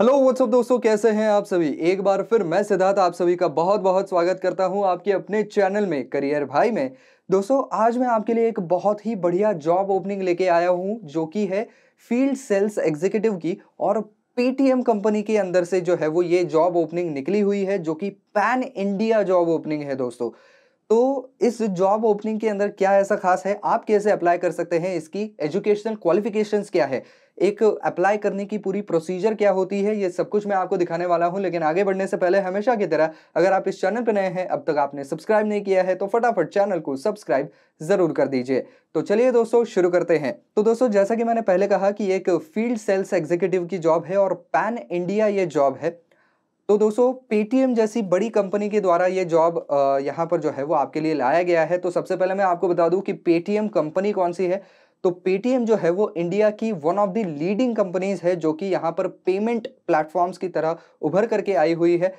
Hello what's up दोस्तों कैसे हैं आप सभी एक बार फिर मैं सिद्धार्थ आप सभी का बहुत बहुत स्वागत करता हूं आपके अपने चैनल में करियर भाई में दोस्तों आज मैं आपके लिए एक बहुत ही बढ़िया जॉब ओपनिंग लेके आया हूं जो कि है फील्ड सेल्स एग्जीक्यूटिव की और पेटीएम कंपनी के अंदर से जो है वो ये जॉब ओपनिंग निकली हुई है जो कि पैन इंडिया जॉब ओपनिंग है दोस्तों तो इस जॉब ओपनिंग के अंदर क्या ऐसा खास है आप कैसे अप्लाई कर सकते हैं इसकी एजुकेशनल क्वालिफिकेशंस क्या है एक अप्लाई करने की पूरी प्रोसीजर क्या होती है ये सब कुछ मैं आपको दिखाने वाला हूं लेकिन आगे बढ़ने से पहले हमेशा की तरह अगर आप इस चैनल पर नए हैं अब तक आपने सब्सक्राइब नहीं किया है तो फटाफट चैनल को सब्सक्राइब ज़रूर कर दीजिए तो चलिए दोस्तों शुरू करते हैं तो दोस्तों जैसा कि मैंने पहले कहा कि एक फील्ड सेल्स एग्जीक्यूटिव की जॉब है और पैन इंडिया ये जॉब है तो दोस्तों पेटीएम जैसी बड़ी कंपनी के द्वारा ये जॉब यहाँ पर जो है वो आपके लिए लाया गया है तो सबसे पहले मैं आपको बता दूँ कि पेटीएम कंपनी कौन सी है तो पेटीएम जो है वो इंडिया की one of the leading companies है जो कि यहाँ पर पेमेंट प्लेटफॉर्म्स की तरह उभर करके आई हुई है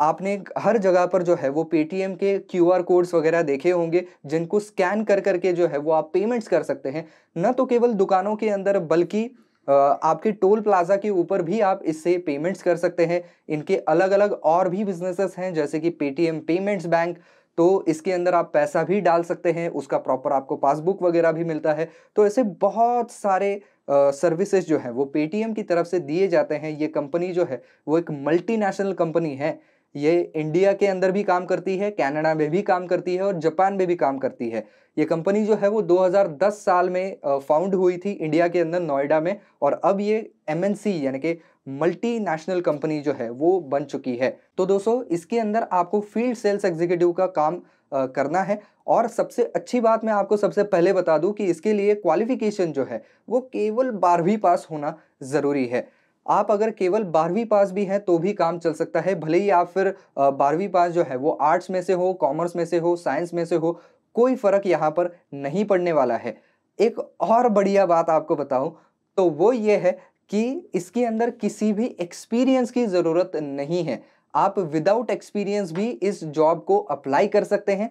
आपने हर जगह पर जो है वो पेटीएम के क्यू आर कोड्स वगैरह देखे होंगे जिनको स्कैन कर करके जो है वो आप पेमेंट्स कर सकते हैं न तो केवल दुकानों के अंदर बल्कि आपके टोल प्लाजा के ऊपर भी आप इससे पेमेंट्स कर सकते हैं इनके अलग अलग और भी बिजनेसेस हैं जैसे कि पेटीएम पेमेंट्स बैंक तो इसके अंदर आप पैसा भी डाल सकते हैं उसका प्रॉपर आपको पासबुक वगैरह भी मिलता है तो ऐसे बहुत सारे सर्विसेज जो हैं वो पेटीएम की तरफ से दिए जाते हैं ये कंपनी जो है वो एक मल्टीनेशनल कंपनी है ये इंडिया के अंदर भी काम करती है कनाडा में भी काम करती है और जापान में भी काम करती है ये कंपनी जो है वो 2010 साल में फाउंड हुई थी इंडिया के अंदर नोएडा में और अब ये एम यानी कि मल्टी नेशनल कंपनी जो है वो बन चुकी है तो दोस्तों इसके अंदर आपको फील्ड सेल्स एग्जीक्यूटिव का काम करना है और सबसे अच्छी बात मैं आपको सबसे पहले बता दूं कि इसके लिए क्वालिफिकेशन जो है वो केवल बारहवीं पास होना ज़रूरी है आप अगर केवल बारहवीं पास भी हैं तो भी काम चल सकता है भले ही आप फिर बारहवीं पास जो है वो आर्ट्स में से हो कॉमर्स में से हो साइंस में से हो कोई फ़र्क यहाँ पर नहीं पड़ने वाला है एक और बढ़िया बात आपको बताऊँ तो वो ये है कि इसके अंदर किसी भी एक्सपीरियंस की ज़रूरत नहीं है आप विदाउट एक्सपीरियंस भी इस जॉब को अप्लाई कर सकते हैं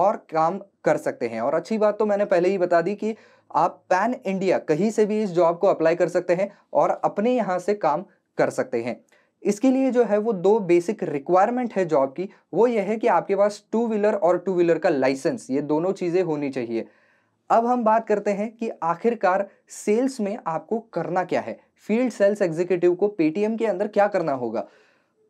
और काम कर सकते हैं और अच्छी बात तो मैंने पहले ही बता दी कि आप पैन इंडिया कहीं से भी इस जॉब को अप्लाई कर सकते हैं और अपने यहाँ से काम कर सकते हैं इसके लिए जो है वो दो बेसिक रिक्वायरमेंट है जॉब की वो ये है कि आपके पास टू व्हीलर और टू व्हीलर का लाइसेंस ये दोनों चीज़ें होनी चाहिए अब हम बात करते हैं कि आखिरकार सेल्स में आपको करना क्या है फील्ड सेल्स एग्जीक्यूटिव को पेटीएम के अंदर क्या करना होगा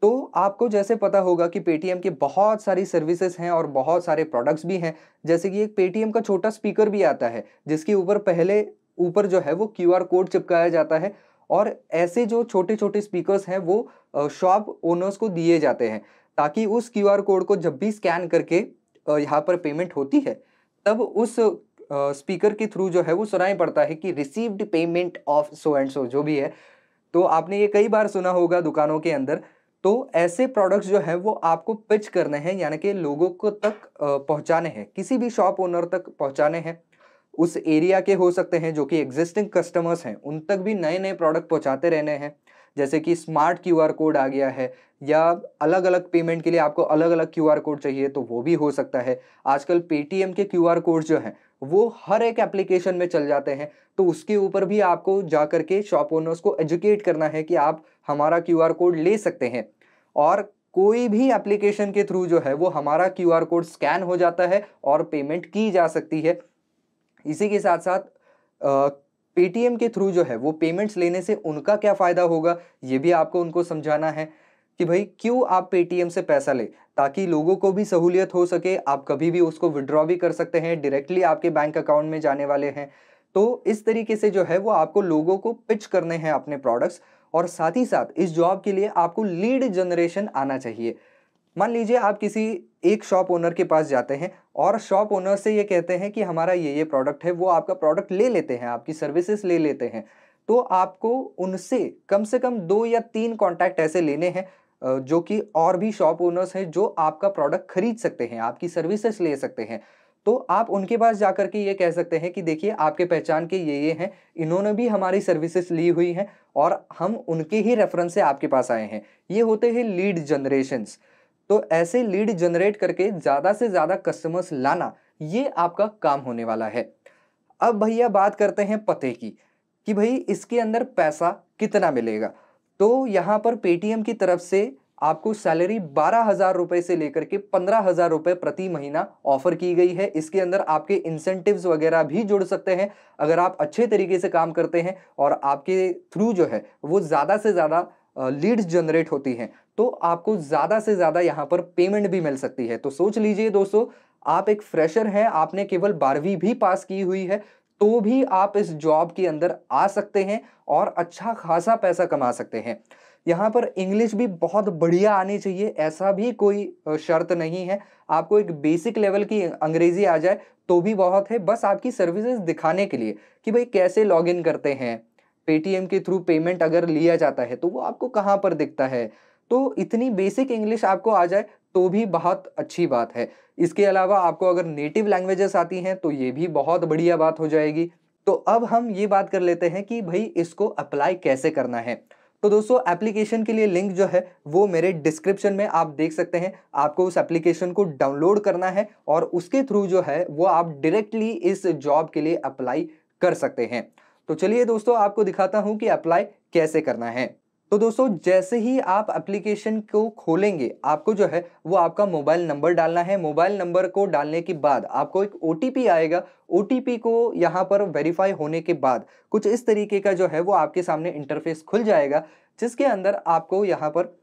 तो आपको जैसे पता होगा कि पेटीएम के बहुत सारी सर्विसेज हैं और बहुत सारे प्रोडक्ट्स भी हैं जैसे कि एक पेटीएम का छोटा स्पीकर भी आता है जिसके ऊपर पहले ऊपर जो है वो क्यूआर कोड चिपकाया जाता है और ऐसे जो छोटे छोटे स्पीकर्स हैं वो शॉप ओनर्स को दिए जाते हैं ताकि उस क्यू कोड को जब भी स्कैन करके यहाँ पर पेमेंट होती है तब उस स्पीकर के थ्रू जो है वो सुनाई पड़ता है कि received payment of so and so जो भी है तो आपने ये कई बार सुना होगा दुकानों के अंदर तो ऐसे प्रोडक्ट्स जो है वो आपको पिच करने हैं यानी कि लोगों को तक पहुँचाने हैं किसी भी शॉप ओनर तक पहुँचाने हैं उस एरिया के हो सकते हैं जो कि एग्जिस्टिंग कस्टमर्स हैं उन तक भी नए नए प्रोडक्ट पहुंचाते रहने हैं जैसे कि स्मार्ट क्यू आर कोड आ गया है या अलग अलग पेमेंट के लिए आपको अलग अलग क्यू आर कोड चाहिए तो वो भी हो सकता है आजकल पेटीएम के क्यू आर कोड जो हैं वो हर एक एप्लीकेशन में चल जाते हैं तो उसके ऊपर भी आपको जा कर के शॉप ओनर्स को एजुकेट करना है कि आप हमारा क्यू आर कोड ले सकते हैं और कोई भी एप्लीकेशन के थ्रू जो है वो हमारा क्यू आर कोड स्कैन हो जाता है और पेमेंट की जा सकती है इसी के साथ साथ पेटीएम के थ्रू जो है वो पेमेंट्स लेने से उनका क्या फ़ायदा होगा ये भी आपको उनको समझाना है कि भाई क्यों आप पेटीएम से पैसा ले ताकि लोगों को भी सहूलियत हो सके आप कभी भी उसको विड्रॉ भी कर सकते हैं डायरेक्टली आपके बैंक अकाउंट में जाने वाले हैं तो इस तरीके से जो है वो आपको लोगों को पिच करने हैं अपने प्रोडक्ट्स और साथ ही साथ इस जॉब के लिए आपको लीड जनरेशन आना चाहिए मान लीजिए आप किसी एक शॉप ओनर के पास जाते हैं और शॉप ओनर से ये कहते हैं कि हमारा ये ये प्रोडक्ट है वो आपका प्रोडक्ट ले लेते हैं आपकी सर्विसेज ले लेते हैं तो आपको उनसे कम से कम दो या तीन कॉन्टैक्ट ऐसे लेने हैं जो कि और भी शॉप ओनर्स हैं जो आपका प्रोडक्ट खरीद सकते हैं आपकी सर्विसेज ले सकते हैं तो आप उनके पास जाकर के ये कह सकते हैं कि देखिए आपके पहचान के ये ये हैं इन्होंने भी हमारी सर्विसेज ली हुई हैं और हम उनके ही रेफरेंस से आपके पास आए हैं ये होते हैं लीड जनरेशन्स तो ऐसे लीड जनरेट करके ज़्यादा से ज़्यादा कस्टमर्स लाना ये आपका काम होने वाला है अब भैया बात करते हैं पते की कि भाई इसके अंदर पैसा कितना मिलेगा तो यहाँ पर पेटीएम की तरफ से आपको सैलरी बारह हज़ार रुपये से लेकर के पंद्रह हज़ार रुपये प्रति महीना ऑफर की गई है इसके अंदर आपके इंसेंटिव्स वगैरह भी जुड़ सकते हैं अगर आप अच्छे तरीके से काम करते हैं और आपके थ्रू जो है वो ज़्यादा से ज़्यादा लीड्स जनरेट होती हैं तो आपको ज़्यादा से ज़्यादा यहाँ पर पेमेंट भी मिल सकती है तो सोच लीजिए दोस्तों आप एक फ्रेशर हैं आपने केवल बारहवीं भी पास की हुई है तो भी आप इस जॉब के अंदर आ सकते हैं और अच्छा खासा पैसा कमा सकते हैं यहाँ पर इंग्लिश भी बहुत बढ़िया आनी चाहिए ऐसा भी कोई शर्त नहीं है आपको एक बेसिक लेवल की अंग्रेज़ी आ जाए तो भी बहुत है बस आपकी सर्विसेज दिखाने के लिए कि भाई कैसे लॉगिन करते हैं पेटीएम के थ्रू पेमेंट अगर लिया जाता है तो वो आपको कहाँ पर दिखता है तो इतनी बेसिक इंग्लिश आपको आ जाए तो भी बहुत अच्छी बात है इसके अलावा आपको अगर नेटिव लैंग्वेजेस आती हैं तो ये भी बहुत बढ़िया बात हो जाएगी तो अब हम ये बात कर लेते हैं कि भाई इसको अप्लाई कैसे करना है तो दोस्तों एप्लीकेशन के लिए लिंक जो है वो मेरे डिस्क्रिप्शन में आप देख सकते हैं आपको उस एप्लीकेशन को डाउनलोड करना है और उसके थ्रू जो है वो आप डायरेक्टली इस जॉब के लिए अप्लाई कर सकते हैं तो चलिए दोस्तों आपको दिखाता हूँ कि अप्लाई कैसे करना है तो दोस्तों जैसे ही आप एप्लीकेशन को खोलेंगे आपको जो है वो आपका मोबाइल नंबर डालना है मोबाइल नंबर को डालने के बाद आपको एक ओ आएगा ओ को यहाँ पर वेरीफाई होने के बाद कुछ इस तरीके का जो है वो आपके सामने इंटरफेस खुल जाएगा जिसके अंदर आपको यहाँ पर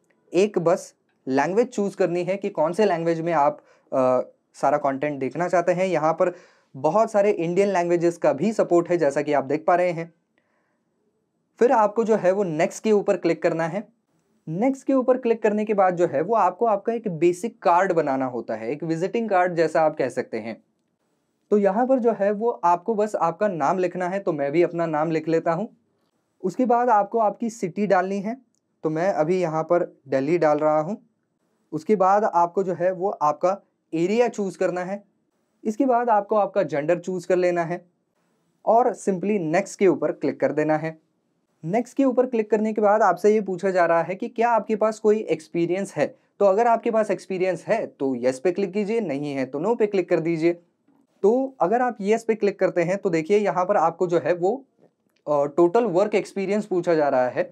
एक बस लैंग्वेज चूज़ करनी है कि कौन से लैंग्वेज में आप आ, सारा कंटेंट देखना चाहते हैं यहाँ पर बहुत सारे इंडियन लैंग्वेजेस का भी सपोर्ट है जैसा कि आप देख पा रहे हैं फिर आपको जो है वो नेक्स्ट के ऊपर क्लिक करना है नेक्स्ट के ऊपर क्लिक करने के बाद जो है वो आपको आपका एक बेसिक कार्ड बनाना होता है एक विजिटिंग कार्ड जैसा आप कह सकते हैं तो यहाँ पर जो है वो आपको बस आपका नाम लिखना है तो मैं भी अपना नाम लिख लेता हूँ उसके बाद आपको आपकी सिटी डालनी है तो मैं अभी यहाँ पर दिल्ली डाल रहा हूँ उसके बाद आपको जो है वो आपका एरिया चूज़ करना है इसके बाद आपको आपका जेंडर चूज़ कर लेना है और सिंपली नेक्स्ट के ऊपर क्लिक कर देना है नेक्स्ट के ऊपर क्लिक करने के बाद आपसे ये पूछा जा रहा है कि क्या आपके पास कोई एक्सपीरियंस है तो अगर आपके पास एक्सपीरियंस है तो येस पे क्लिक कीजिए नहीं है तो नो पे क्लिक कर दीजिए तो अगर आप येस पे क्लिक करते हैं तो देखिए यहाँ पर आपको जो है वो टोटल वर्क एक्सपीरियंस पूछा जा रहा है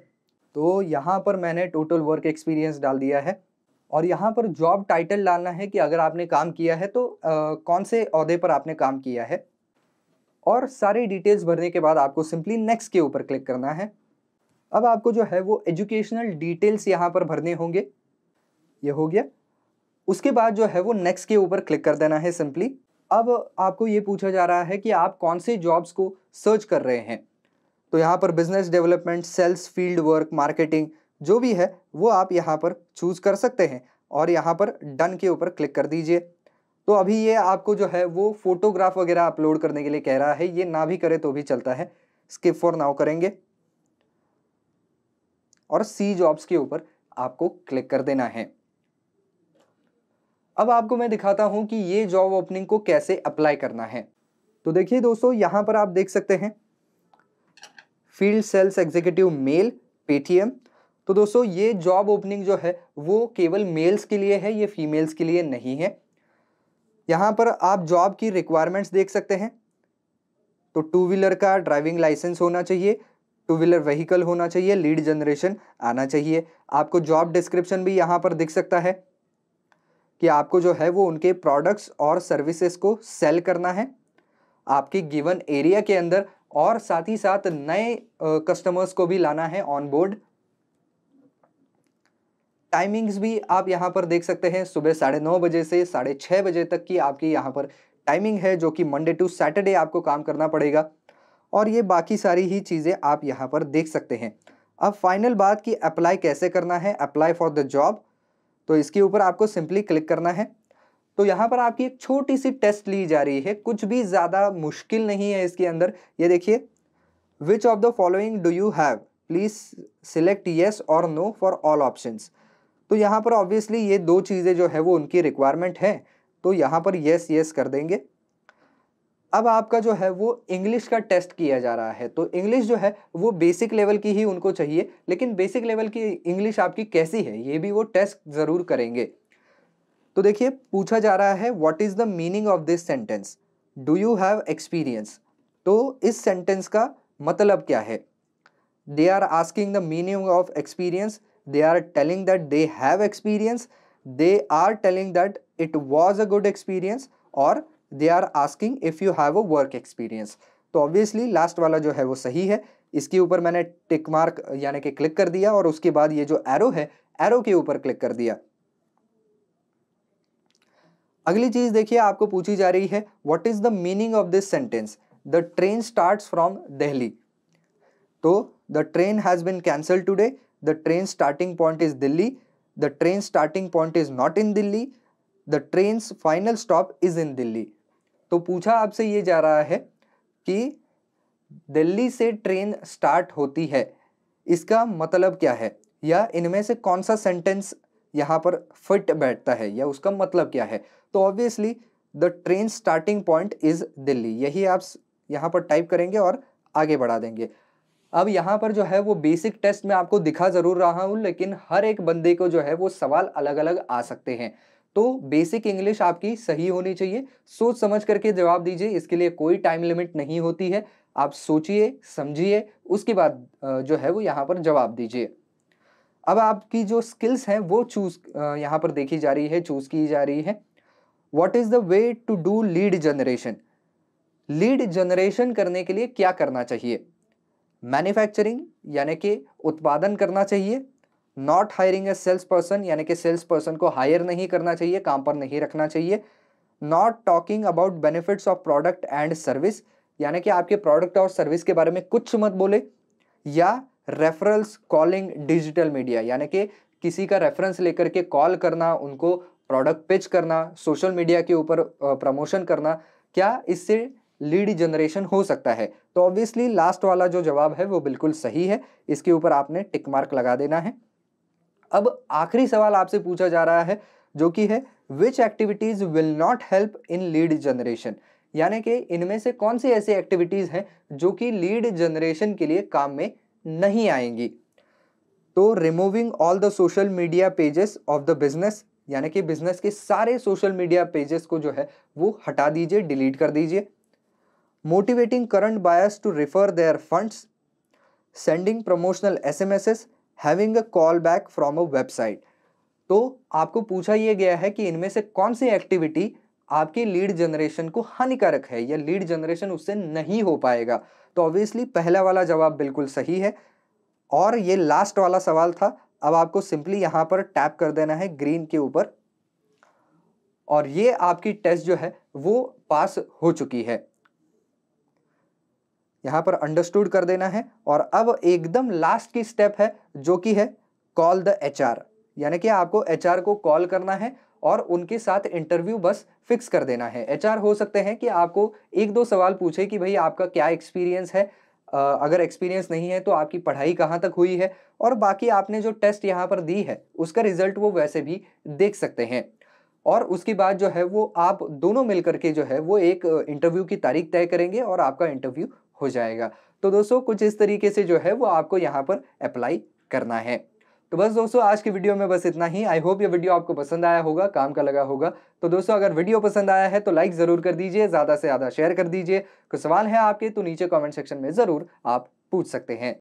तो यहाँ पर मैंने टोटल वर्क एक्सपीरियंस डाल दिया है और यहाँ पर जॉब टाइटल डालना है कि अगर आपने काम किया है तो आ, कौन से अहदे पर आपने काम किया है और सारी डिटेल्स भरने के बाद आपको सिंपली नेक्स्ट के ऊपर क्लिक करना है अब आपको जो है वो एजुकेशनल डिटेल्स यहाँ पर भरने होंगे ये हो गया उसके बाद जो है वो नेक्स्ट के ऊपर क्लिक कर देना है सिंपली अब आपको ये पूछा जा रहा है कि आप कौन से जॉब्स को सर्च कर रहे हैं तो यहाँ पर business development sales field work marketing जो भी है वो आप यहाँ पर चूज कर सकते हैं और यहाँ पर डन के ऊपर क्लिक कर दीजिए तो अभी ये आपको जो है वो फोटोग्राफ वगैरह अपलोड करने के लिए कह रहा है ये ना भी करे तो भी चलता है स्किप फॉर नाउ करेंगे और सी जॉब्स के ऊपर आपको क्लिक कर देना है अब आपको मैं दिखाता हूं कि ये जॉब ओपनिंग को कैसे अप्लाई करना है तो देखिए दोस्तों यहां पर आप देख सकते हैं field sales executive male Paytm तो दोस्तों ये जॉब ओपनिंग जो है वो केवल मेल्स के लिए है ये फीमेल्स के लिए नहीं है यहाँ पर आप जॉब की रिक्वायरमेंट्स देख सकते हैं तो टू व्हीलर का ड्राइविंग लाइसेंस होना चाहिए टू व्हीलर व्हीकल होना चाहिए लीड जनरेशन आना चाहिए आपको जॉब डिस्क्रिप्शन भी यहाँ पर दिख सकता है कि आपको जो है वो उनके प्रोडक्ट्स और सर्विसेज को सेल करना है आपके गिवन एरिया के अंदर और साथ ही साथ नए कस्टमर्स को भी लाना है ऑन बोर्ड टाइमिंग्स भी आप यहाँ पर देख सकते हैं सुबह साढ़े नौ बजे से साढ़े छः बजे तक की आपकी यहाँ पर टाइमिंग है जो कि मंडे टू सैटरडे आपको काम करना पड़ेगा और ये बाकी सारी ही चीज़ें आप यहाँ पर देख सकते हैं अब फाइनल बात कि अप्लाई कैसे करना है अप्लाई फॉर द जॉब तो इसके ऊपर आपको सिंपली क्लिक करना है तो यहाँ पर आपकी एक छोटी सी टेस्ट ली जा रही है कुछ भी ज़्यादा मुश्किल नहीं है इसके अंदर ये देखिए which of the following do you have please select yes और नो फॉर ऑल ऑप्शंस तो यहाँ पर ऑब्वियसली ये दो चीज़ें जो है वो उनकी रिक्वायरमेंट है तो यहाँ पर येस येस कर देंगे अब आपका जो है वो इंग्लिश का टेस्ट किया जा रहा है तो इंग्लिश जो है वो बेसिक लेवल की ही उनको चाहिए लेकिन बेसिक लेवल की इंग्लिश आपकी कैसी है ये भी वो टेस्ट ज़रूर करेंगे तो देखिए पूछा जा रहा है what is the meaning of this sentence do you have experience तो इस सेंटेंस का मतलब क्या है they are asking the meaning of experience they are telling that they have experience they are telling that it was a good experience or they are asking if you have a work experience तो obviously last वाला जो है वो सही है इसके ऊपर मैंने टिक मार्क यानी कि क्लिक कर दिया और उसके बाद ये जो एरो है एरो के ऊपर क्लिक कर दिया अगली चीज देखिए आपको पूछी जा रही है what is the meaning of this sentence the train starts from Delhi तो the train has been cancel today the train starting point is Delhi, the train starting point is not in Delhi, the train's final stop is in Delhi. तो पूछा आपसे ये जा रहा है कि दिल्ली से ट्रेन स्टार्ट होती है इसका मतलब क्या है या इनमें से कौन सा सेंटेंस यहाँ पर फिट बैठता है या उसका मतलब क्या है तो obviously the train starting point is Delhi यही आप यहाँ पर टाइप करेंगे और आगे बढ़ा देंगे अब यहाँ पर जो है वो बेसिक टेस्ट में आपको दिखा ज़रूर रहा हूँ लेकिन हर एक बंदे को जो है वो सवाल अलग अलग आ सकते हैं तो बेसिक इंग्लिश आपकी सही होनी चाहिए सोच समझ करके जवाब दीजिए इसके लिए कोई टाइम लिमिट नहीं होती है आप सोचिए समझिए उसके बाद जो है वो यहाँ पर जवाब दीजिए अब आपकी जो स्किल्स हैं वो चूज यहाँ पर देखी जा रही है चूज़ की जा रही है what is the way to do lead generation lead generation करने के लिए क्या करना चाहिए मैन्युफैक्चरिंग यानी कि उत्पादन करना चाहिए not hiring a sales person यानी कि सेल्स पर्सन को हायर नहीं करना चाहिए काम पर नहीं रखना चाहिए not talking about benefits of product and service यानी कि आपके प्रोडक्ट और सर्विस के बारे में कुछ मत बोले या रेफरल्स कॉलिंग डिजिटल मीडिया यानी कि किसी का रेफरेंस लेकर के कॉल करना उनको प्रोडक्ट पिच करना सोशल मीडिया के ऊपर प्रमोशन करना क्या इससे लीड जनरेशन हो सकता है तो ऑब्वियसली लास्ट वाला जो जवाब है वो बिल्कुल सही है इसके ऊपर आपने टिक मार्क लगा देना है अब आखिरी सवाल आपसे पूछा जा रहा है जो कि है which activities will not help in lead generation यानी कि इनमें से कौन सी ऐसी एक्टिविटीज़ हैं जो कि लीड जनरेशन के लिए काम में नहीं आएंगी तो removing all the social media pages of the business यानी कि बिजनेस के सारे सोशल मीडिया पेजेस को जो है वो हटा दीजिए डिलीट कर दीजिए motivating current buyers to refer their funds, sending promotional SMSs, having a callback from a website. तो आपको पूछा यह गया है कि इनमें से कौन सी एक्टिविटी आपकी लीड जनरेशन को हानिकारक है या लीड जनरेशन उससे नहीं हो पाएगा तो ऑब्वियसली पहला वाला जवाब बिल्कुल सही है और ये लास्ट वाला सवाल था अब आपको सिंपली यहाँ पर टैप कर देना है ग्रीन के ऊपर और ये आपकी टेस्ट जो है वो पास हो चुकी है यहाँ पर अंडरस्टूड कर देना है और अब एकदम लास्ट की स्टेप है जो कि है कॉल द एच यानी कि आपको एच को कॉल करना है और उनके साथ इंटरव्यू बस फिक्स कर देना है एच हो सकते हैं कि आपको एक दो सवाल पूछे कि भाई आपका क्या एक्सपीरियंस है अगर एक्सपीरियंस नहीं है तो आपकी पढ़ाई कहाँ तक हुई है और बाकी आपने जो टेस्ट यहाँ पर दी है उसका रिजल्ट वो वैसे भी देख सकते हैं और उसके बाद जो है वो आप दोनों मिलकर के जो है वो एक इंटरव्यू की तारीख तय करेंगे और आपका इंटरव्यू हो जाएगा तो दोस्तों कुछ इस तरीके से जो है वो आपको यहाँ पर अप्लाई करना है तो बस दोस्तों आज की वीडियो में बस इतना ही आई होप ये वीडियो आपको पसंद आया होगा काम का लगा होगा तो दोस्तों अगर वीडियो पसंद आया है तो लाइक ज़रूर कर दीजिए ज़्यादा से ज़्यादा शेयर कर दीजिए कुछ सवाल है आपके तो नीचे कमेंट सेक्शन में ज़रूर आप पूछ सकते हैं